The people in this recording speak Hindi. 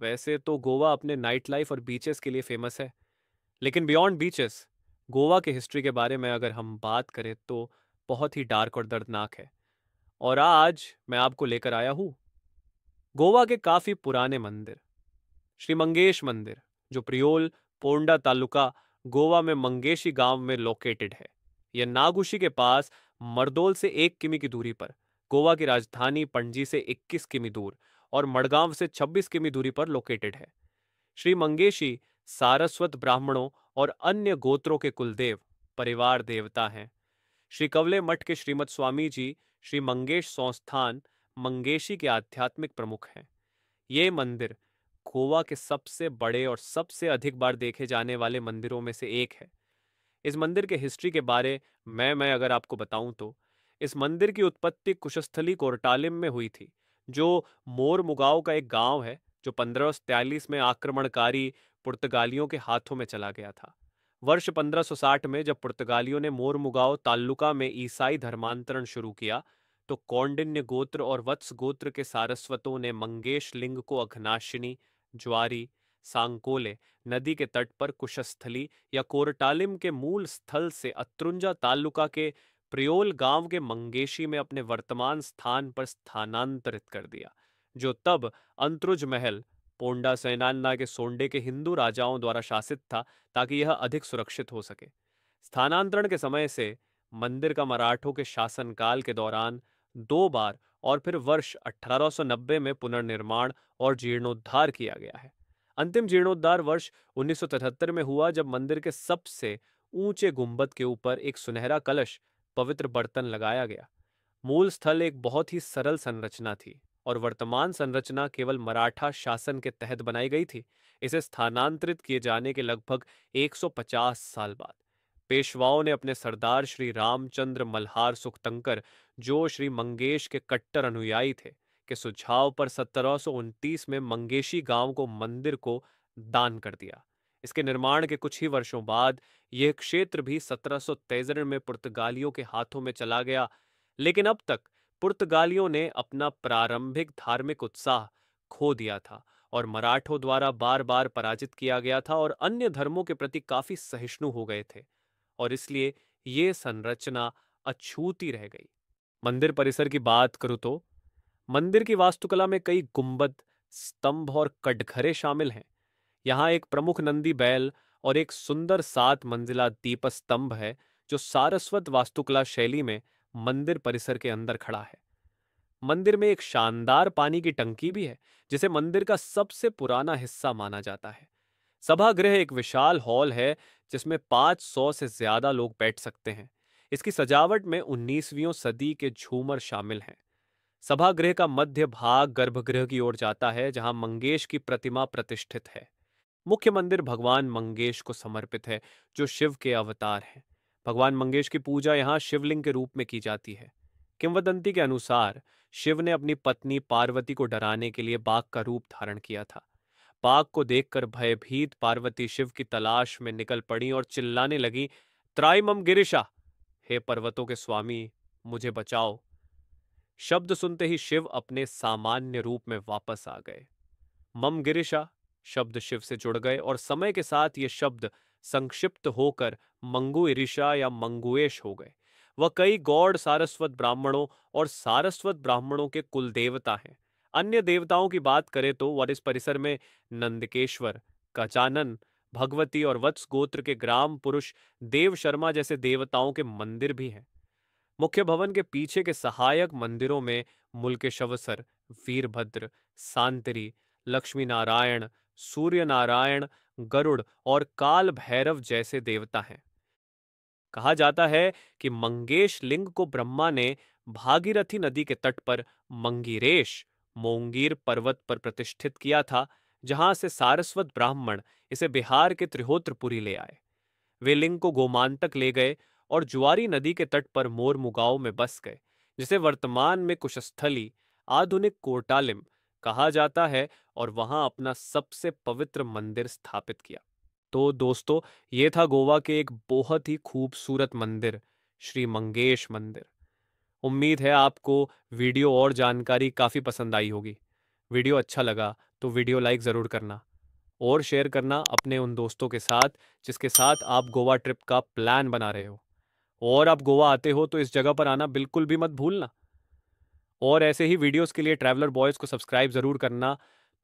वैसे तो गोवा अपने नाइट लाइफ और बीचेस के लिए फेमस है लेकिन बियॉन्ड बीचेस गोवा के हिस्ट्री के बारे में अगर हम बात करें तो बहुत ही डार्क और दर्दनाक है और आज मैं आपको लेकर आया हूँ गोवा के काफ़ी पुराने मंदिर श्री मंगेश मंदिर जो प्रियोल पोंडा तालुका गोवा में मंगेशी गांव में लोकेटेड है यह नागुशी के पास मर्दोल से एक किमी की दूरी पर गोवा की राजधानी पणजी से 21 किमी दूर और मड़गांव से 26 किमी दूरी पर लोकेटेड है श्री मंगेशी सारस्वत ब्राह्मणों और अन्य गोत्रों के कुलदेव परिवार देवता हैं श्री कवले मठ के श्रीमद स्वामी जी श्री मंगेश संस्थान मंगेशी के आध्यात्मिक प्रमुख हैं ये मंदिर गोवा के सबसे बड़े और सबसे अधिक बार देखे जाने वाले मंदिरों में से एक है इस मंदिर के हिस्ट्री के बारे में मैं अगर आपको बताऊं तो इस मंदिर की उत्पत्ति कुशस्थली कोरटालिम में हुई थी जो मोर मुगाव का एक गांव है जो पंद्रह में आक्रमणकारी पुर्तगालियों के हाथों में चला गया था वर्ष 1560 में जब पुर्तगालियों ने मोर मुगाव ताल्लुका में ईसाई धर्मांतरण शुरू किया तो कौंडिन्य गोत्र और वत्स गोत्र के सारस्वतों ने मंगेश लिंग को अघनाशिनी ज्वारी सांकोले नदी के तट पर कुशस्थली या कोरटालिम के मूल स्थल से अत्रुंजा तालुका के प्रियोल गांव के मंगेशी में अपने वर्तमान स्थान पर स्थानांतरित कर दिया जो तब अंतरुज महल पोंडा सेनान्ना के सोंडे के हिंदू राजाओं द्वारा शासित था ताकि यह अधिक सुरक्षित हो सके स्थानांतरण के समय से मंदिर का मराठों के शासनकाल के दौरान दो बार और फिर वर्ष 1890 में पुनर्निर्माण और जीर्णोद्धार किया गया है अंतिम जीर्णोद्धार वर्ष उन्नीस में हुआ जब मंदिर के सबसे ऊंचे गुंबद के ऊपर एक सुनहरा कलश पवित्र बर्तन लगाया गया मूल स्थल एक बहुत ही सरल संरचना थी और वर्तमान संरचना केवल मराठा शासन के तहत बनाई गई थी इसे स्थानांतरित किए जाने के लगभग 150 साल बाद पेशवाओं ने अपने सरदार श्री रामचंद्र मल्हार सुखतंकर जो श्री मंगेश के कट्टर अनुयायी थे के सुझाव पर सत्रह में मंगेशी गांव को मंदिर को दान कर दिया इसके निर्माण के कुछ ही वर्षों बाद यह क्षेत्र भी सत्रह में पुर्तगालियों के हाथों में चला गया लेकिन अब तक पुर्तगालियों ने अपना प्रारंभिक धार्मिक उत्साह खो दिया था और मराठों द्वारा बार बार पराजित किया गया था और अन्य धर्मों के प्रति काफी सहिष्णु हो गए थे और इसलिए ये संरचना अछूती रह गई मंदिर परिसर की बात करूँ तो मंदिर की वास्तुकला में कई गुंबद स्तंभ और कटघरे शामिल हैं यहाँ एक प्रमुख नंदी बैल और एक सुंदर सात मंजिला दीप स्तंभ है जो सारस्वत वास्तुकला शैली में मंदिर परिसर के अंदर खड़ा है मंदिर में एक शानदार पानी की टंकी भी है जिसे मंदिर का सबसे पुराना हिस्सा माना जाता है सभागृह एक विशाल हॉल है जिसमें 500 से ज्यादा लोग बैठ सकते हैं इसकी सजावट में उन्नीसवीं सदी के झूमर शामिल हैं सभागृह का मध्य भाग गर्भगृह की ओर जाता है जहां मंगेश की प्रतिमा प्रतिष्ठित है मुख्य मंदिर भगवान मंगेश को समर्पित है जो शिव के अवतार हैं भगवान मंगेश की पूजा यहाँ शिवलिंग के रूप में की जाती है किंवदंती के अनुसार शिव ने अपनी पत्नी पार्वती को डराने के लिए बाघ का रूप धारण किया था बाघ को देखकर भयभीत पार्वती शिव की तलाश में निकल पड़ी और चिल्लाने लगी मम गिरिशा हे पर्वतों के स्वामी मुझे बचाओ शब्द सुनते ही शिव अपने सामान्य रूप में वापस आ गए मम गिरिशा शब्द शिव से जुड़ गए और समय के साथ ये शब्द संक्षिप्त होकर मंगु इरिशा या मंगुएश हो गए वह कई गौड़ सारस्वत ब्राह्मणों और सारस्वत ब्राह्मणों के कुल देवता हैं अन्य देवताओं की बात करें तो वर इस परिसर में नंदकेश्वर गजानन भगवती और वत्स गोत्र के ग्राम पुरुष देव शर्मा जैसे देवताओं के मंदिर भी हैं मुख्य भवन के पीछे के सहायक मंदिरों में मुल्केशवसर वीरभद्र सांतरी लक्ष्मी नारायण सूर्य नारायण गरुड़ और काल भैरव जैसे देवता हैं कहा जाता है कि मंगेश लिंग को ब्रह्मा ने भागीरथी नदी के तट पर मंगीरेश मोंगीर पर्वत पर प्रतिष्ठित किया था जहां से सारस्वत ब्राह्मण इसे बिहार के त्रिहोत्रपुरी ले आए वे लिंग को गोमांतक ले गए और जुआरी नदी के तट पर मोर मुगाव में बस गए जिसे वर्तमान में कुशस्थली आधुनिक कोटालिम कहा जाता है और वहां अपना सबसे पवित्र मंदिर स्थापित किया तो दोस्तों ये था गोवा के एक बहुत ही खूबसूरत मंदिर श्री मंगेश मंदिर उम्मीद है आपको वीडियो और जानकारी काफ़ी पसंद आई होगी वीडियो अच्छा लगा तो वीडियो लाइक ज़रूर करना और शेयर करना अपने उन दोस्तों के साथ जिसके साथ आप गोवा ट्रिप का प्लान बना रहे हो और आप गोवा आते हो तो इस जगह पर आना बिल्कुल भी मत भूलना और ऐसे ही वीडियोस के लिए ट्रैवलर बॉयज़ को सब्सक्राइब ज़रूर करना